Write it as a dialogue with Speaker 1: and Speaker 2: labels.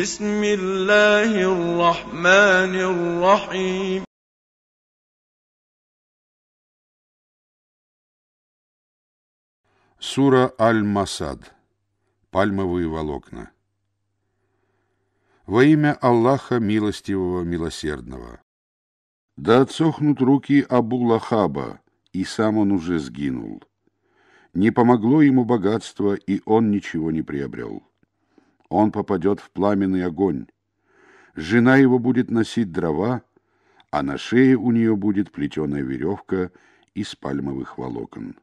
Speaker 1: بسم الله الرحمن الرحيم
Speaker 2: Сура Аль-Масад. Пальмовые волокна. Во имя Аллаха Милостивого Милосердного. Да отсохнут руки Абу Лахаба, и сам он уже сгинул. Не помогло ему богатство, и он ничего не приобрел он попадет в пламенный огонь. Жена его будет носить дрова, а на шее у нее будет плетеная веревка из пальмовых волокон.